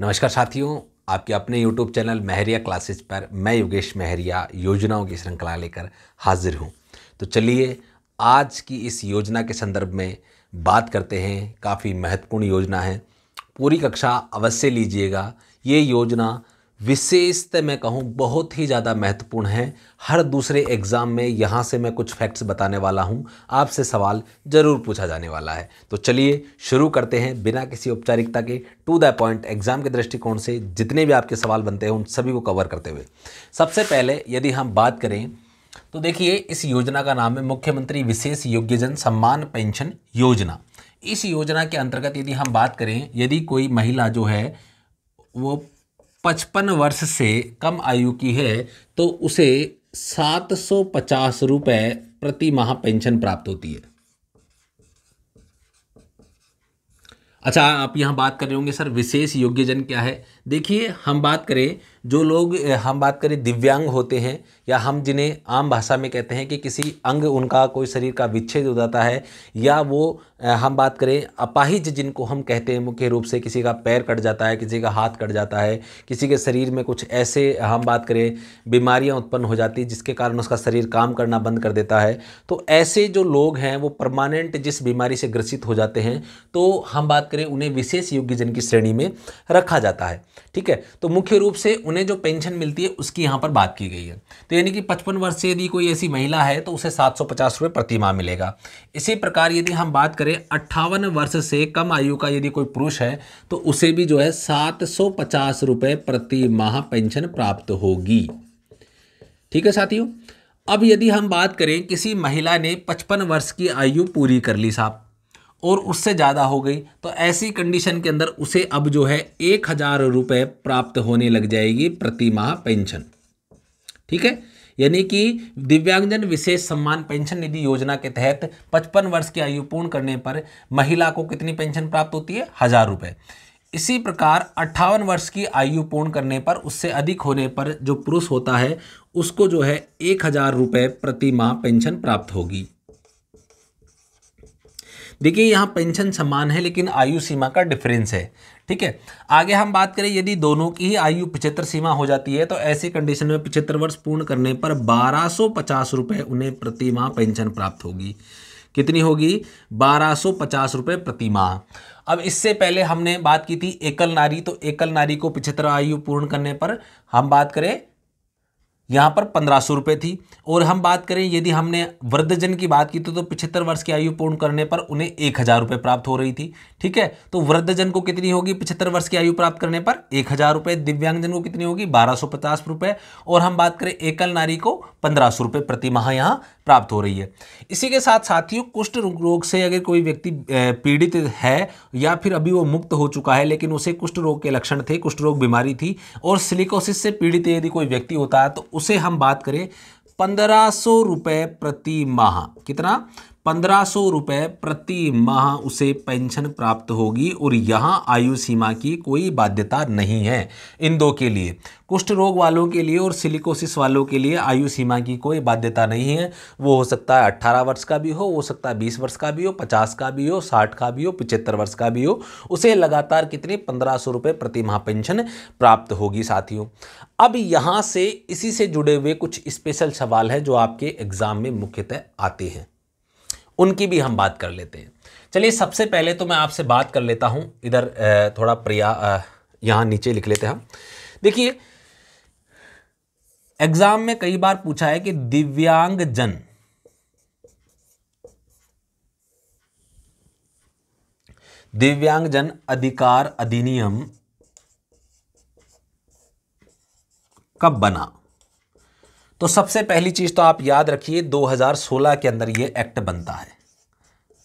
नमस्कार साथियों आपके अपने यूट्यूब चैनल महरिया क्लासेस पर मैं योगेश महरिया योजनाओं की श्रृंखला लेकर हाजिर हूँ तो चलिए आज की इस योजना के संदर्भ में बात करते हैं काफ़ी महत्वपूर्ण योजना है पूरी कक्षा अवश्य लीजिएगा ये योजना विशेषतः मैं कहूँ बहुत ही ज़्यादा महत्वपूर्ण है हर दूसरे एग्ज़ाम में यहाँ से मैं कुछ फैक्ट्स बताने वाला हूँ आपसे सवाल ज़रूर पूछा जाने वाला है तो चलिए शुरू करते हैं बिना किसी औपचारिकता के टू द पॉइंट एग्ज़ाम के दृष्टिकोण से जितने भी आपके सवाल बनते हैं उन सभी को कवर करते हुए सबसे पहले यदि हम बात करें तो देखिए इस योजना का नाम है मुख्यमंत्री विशेष योग्यजन सम्मान पेंशन योजना इस योजना के अंतर्गत यदि हम बात करें यदि कोई महिला जो है वो पचपन वर्ष से कम आयु की है तो उसे सात सौ पचास रुपये प्रति माह पेंशन प्राप्त होती है अच्छा आप यहाँ बात कर रहे होंगे सर विशेष योग्यजन क्या है देखिए हम बात करें जो लोग हम बात करें दिव्यांग होते हैं या हम जिन्हें आम भाषा में कहते हैं कि किसी अंग उनका कोई शरीर का विच्छेद हो जाता है या वो हम बात करें अपाहिज जिनको हम कहते हैं मुख्य रूप से किसी का पैर कट जाता है किसी का हाथ कट जाता है किसी के शरीर में कुछ ऐसे हम बात करें बीमारियां उत्पन्न हो जाती जिसके कारण उसका शरीर काम करना बंद कर देता है तो ऐसे जो लोग हैं वो परमानेंट जिस बीमारी से ग्रसित हो जाते हैं तो हम बात करें उन्हें विशेष योग्यजन की श्रेणी में रखा जाता है ठीक है तो मुख्य रूप से उन्हें जो पेंशन मिलती है उसकी यहाँ पर बात की गई है तो यानी कि पचपन वर्ष से यदि कोई ऐसी महिला है तो उसे सात सौ पचास रुपये प्रति माह मिलेगा इसी प्रकार यदि हम बात करें अट्ठावन वर्ष से कम आयु का यदि कोई पुरुष है तो उसे भी जो है सात सौ पचास प्रति माह पेंशन प्राप्त होगी ठीक है साथियों अब यदि हम बात करें किसी महिला ने पचपन वर्ष की आयु पूरी कर ली साहब और उससे ज़्यादा हो गई तो ऐसी कंडीशन के अंदर उसे अब जो है एक हज़ार रुपये प्राप्त होने लग जाएगी प्रति माह पेंशन ठीक है यानी कि दिव्यांगजन विशेष सम्मान पेंशन निधि योजना के तहत 55 वर्ष की आयु पूर्ण करने पर महिला को कितनी पेंशन प्राप्त होती है हज़ार रुपये इसी प्रकार अट्ठावन वर्ष की आयु पूर्ण करने पर उससे अधिक होने पर जो पुरुष होता है उसको जो है एक हज़ार रुपये प्रति माह पेंशन प्राप्त होगी देखिए यहाँ पेंशन समान है लेकिन आयु सीमा का डिफरेंस है ठीक है आगे हम बात करें यदि दोनों की ही आयु पिछहत्तर सीमा हो जाती है तो ऐसी कंडीशन में पिछहत्तर वर्ष पूर्ण करने पर बारह सौ पचास रुपये उन्हें प्रति माह पेंशन प्राप्त होगी कितनी होगी बारह सौ पचास रुपये प्रति माह अब इससे पहले हमने बात की थी एकल नारी तो एकल नारी को पिछहत्तर आयु पूर्ण करने पर हम बात करें यहाँ पर पंद्रह सौ रुपये थी और हम बात करें यदि हमने वृद्धजन की बात की तो, तो पिछहत्तर वर्ष की आयु पूर्ण करने पर उन्हें एक हज़ार रुपये प्राप्त हो रही थी ठीक है तो वृद्धजन को कितनी होगी पिछहत्तर वर्ष की आयु प्राप्त करने पर एक हज़ार रुपये दिव्यांगजन को कितनी होगी बारह सौ पचास रुपये और हम बात करें एकल नारी को पंद्रह सौ रुपये प्रतिमाह यहाँ प्राप्त हो रही है इसी के साथ साथियों कुष्ठ रोग से अगर कोई व्यक्ति पीड़ित है या फिर अभी वो मुक्त हो चुका है लेकिन उसे कुष्ठ रोग के लक्षण थे कुष्ठ रोग बीमारी थी और सिलिकोसिस से पीड़ित यदि कोई व्यक्ति होता है तो उसे हम बात करें पंद्रह सौ रुपये प्रति माह कितना पंद्रह सौ रुपये प्रति माह उसे पेंशन प्राप्त होगी और यहाँ आयु सीमा की कोई बाध्यता नहीं है इन दो के लिए कुष्ठ रोग वालों के लिए और सिलिकोसिस वालों के लिए आयु सीमा की कोई बाध्यता नहीं है वो हो सकता है अट्ठारह वर्ष का भी हो हो सकता है बीस वर्ष का भी हो पचास का भी हो साठ का भी हो पिचहत्तर वर्ष का भी हो उसे लगातार कितने पंद्रह सौ रुपये प्रति माह पेंशन प्राप्त होगी साथियों अब यहाँ से इसी से जुड़े हुए कुछ स्पेशल सवाल हैं जो आपके एग्ज़ाम में मुख्यतः आते हैं उनकी भी हम बात कर लेते हैं चलिए सबसे पहले तो मैं आपसे बात कर लेता हूँ इधर थोड़ा प्रया यहाँ नीचे लिख लेते हैं हम देखिए एग्जाम में कई बार पूछा है कि दिव्यांग जन दिव्यांग जन अधिकार अधिनियम कब बना तो सबसे पहली चीज़ तो आप याद रखिए 2016 के अंदर ये एक्ट बनता है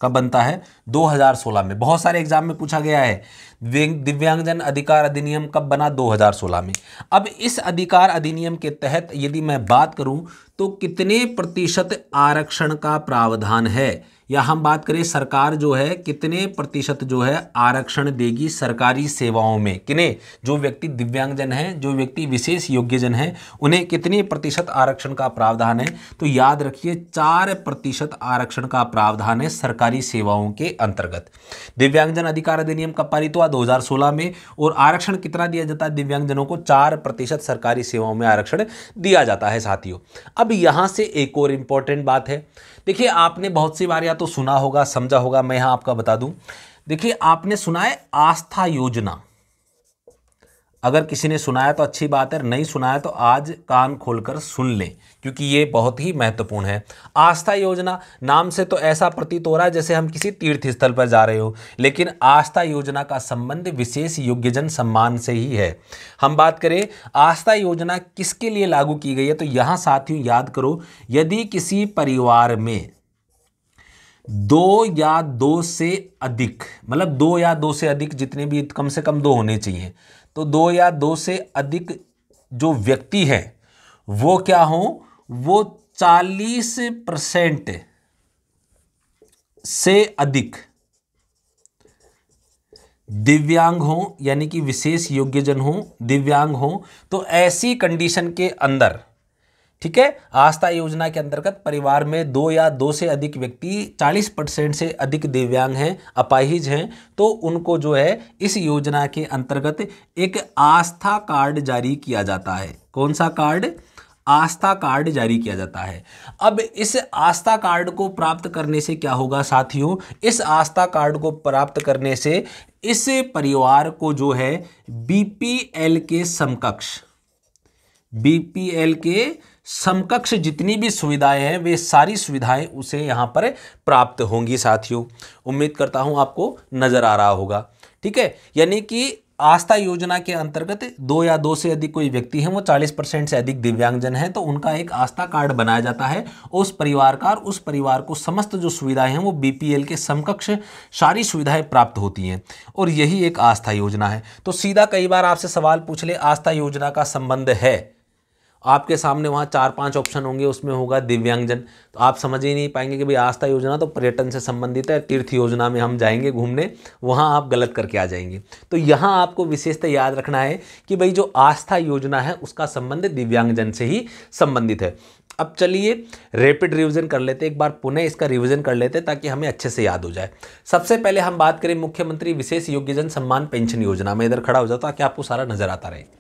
कब बनता है 2016 में बहुत सारे एग्जाम में पूछा गया है दिव्यांगजन अधिकार अधिनियम कब बना 2016 में अब इस अधिकार अधिनियम के तहत यदि मैं बात करूं तो कितने प्रतिशत आरक्षण का प्रावधान है या हम बात करें सरकार जो है कितने प्रतिशत जो है आरक्षण देगी सरकारी सेवाओं में किने जो व्यक्ति दिव्यांगजन है जो व्यक्ति विशेष योग्यजन है उन्हें कितने प्रतिशत आरक्षण का प्रावधान है तो याद रखिए चार प्रतिशत आरक्षण का प्रावधान है सरकारी सेवाओं के अंतर्गत दिव्यांगजन अधिकार अधिनियम का पारित हुआ 2016 में और आरक्षण कितना दिया जाता है दिव्यांगजनों को चार प्रतिशत सरकारी सेवाओं में आरक्षण दिया जाता है साथियों अब यहां से एक और इंपॉर्टेंट बात है देखिए आपने बहुत सी बार या तो सुना होगा समझा होगा मैं यहां आपका बता दूं देखिए आपने सुना है आस्था योजना अगर किसी ने सुनाया तो अच्छी बात है नहीं सुनाया तो आज कान खोलकर सुन लें क्योंकि ये बहुत ही महत्वपूर्ण है आस्था योजना नाम से तो ऐसा प्रतीत हो रहा है जैसे हम किसी तीर्थ स्थल पर जा रहे हो लेकिन आस्था योजना का संबंध विशेष योग्यजन सम्मान से ही है हम बात करें आस्था योजना किसके लिए लागू की गई है तो यहाँ साथियों याद करो यदि किसी परिवार में दो या दो से अधिक मतलब दो या दो से अधिक जितने भी कम से कम दो होने चाहिए तो दो या दो से अधिक जो व्यक्ति है वो क्या हो वो चालीस परसेंट से अधिक दिव्यांग हो यानी कि विशेष योग्यजन हो दिव्यांग हो तो ऐसी कंडीशन के अंदर ठीक है आस्था योजना के अंतर्गत परिवार में दो या दो से अधिक व्यक्ति 40 परसेंट से अधिक दिव्यांग हैं अपाहिज हैं तो उनको जो है इस योजना के अंतर्गत एक आस्था कार्ड जारी किया जाता है कौन सा कार्ड आस्था कार्ड जारी किया जाता है अब इस आस्था कार्ड को प्राप्त करने से क्या होगा साथियों इस आस्था कार्ड को प्राप्त करने से इस परिवार को जो है बीपीएल के समकक्ष बीपीएल के समकक्ष जितनी भी सुविधाएं हैं वे सारी सुविधाएं उसे यहाँ पर प्राप्त होंगी साथियों उम्मीद करता हूं आपको नज़र आ रहा होगा ठीक है यानी कि आस्था योजना के अंतर्गत दो या दो से अधिक कोई व्यक्ति हैं वो 40 परसेंट से अधिक दिव्यांगजन हैं तो उनका एक आस्था कार्ड बनाया जाता है उस परिवार का और उस परिवार को समस्त जो सुविधाएं हैं वो बीपीएल के समकक्ष सारी सुविधाएं प्राप्त होती हैं और यही एक आस्था योजना है तो सीधा कई बार आपसे सवाल पूछ ले आस्था योजना का संबंध है आपके सामने वहाँ चार पांच ऑप्शन होंगे उसमें होगा दिव्यांगजन तो आप समझ ही नहीं पाएंगे कि भाई आस्था योजना तो पर्यटन से संबंधित है तीर्थ योजना में हम जाएंगे घूमने वहाँ आप गलत करके आ जाएंगे तो यहाँ आपको विशेषतः याद रखना है कि भाई जो आस्था योजना है उसका संबंध दिव्यांगजन से ही संबंधित है अब चलिए रैपिड रिविजन कर लेते एक बार पुनः इसका रिविज़न कर लेते ताकि हमें अच्छे से याद हो जाए सबसे पहले हम बात करें मुख्यमंत्री विशेष योग्यजन सम्मान पेंशन योजना में इधर खड़ा हो जाओ ताकि आपको सारा नजर आता रहे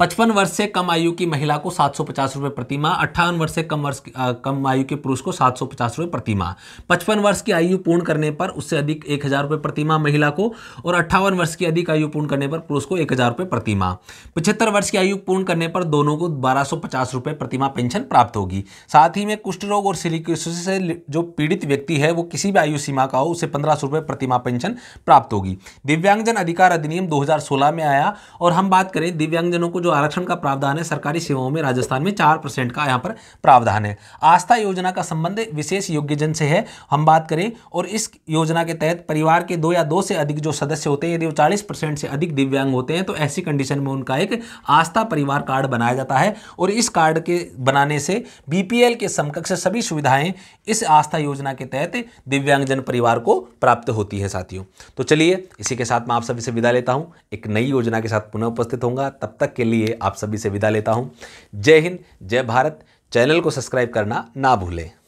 पचपन वर्ष से कम आयु की महिला को सात सौ पचास रुपये प्रति माह अट्ठावन वर्ष से कम वर्ष कम आयु के पुरुष को सात सौ पचास रुपये प्रति माह पचपन वर्ष की आयु पूर्ण करने पर उससे अधिक एक हज़ार रुपये प्रति माह महिला को और अट्ठावन वर्ष की अधिक आयु पूर्ण करने पर पुरुष को एक हज़ार रुपये प्रति माह पचहत्तर वर्ष की आयु पूर्ण करने पर दोनों को बारह सौ पचास रुपये प्रति माह पेंशन प्राप्त होगी साथ ही में कुष्ठ रोग और सिलिकोसिस से जो पीड़ित व्यक्ति है वो किसी भी आयु सीमा का हो उसे पंद्रह सौ रुपये प्रति माह पेंशन प्राप्त होगी दिव्यांगजन अधिकार अधिनियम सोलह में आया और हम बात करें दिव्यांगजनों को जो आरक्षण का प्रावधान है सरकारी सेवाओं में राजस्थान में चार परसेंट का यहाँ पर प्रावधान है आस्था योजना का संबंध विशेष योग्यजन से है हम बात करें और इस योजना के तहत परिवार के दो या दो से अधिक जो सदस्य होते हैं यदि वो चालीस परसेंट से अधिक दिव्यांग होते हैं तो ऐसी कंडीशन में उनका एक आस्था परिवार कार्ड बनाया जाता है और इस कार्ड के बनाने से बीपीएल के समकक्ष सभी सुविधाएं इस आस्था योजना के तहत दिव्यांगजन परिवार को प्राप्त होती है साथियों तो चलिए इसी के साथ मैं आप सभी से विदा लेता हूँ एक नई योजना के साथ पुनः उपस्थित होंगे तब तक के लिए लिए आप सभी से विदा लेता हूँ जय हिंद जय भारत चैनल को सब्सक्राइब करना ना भूलें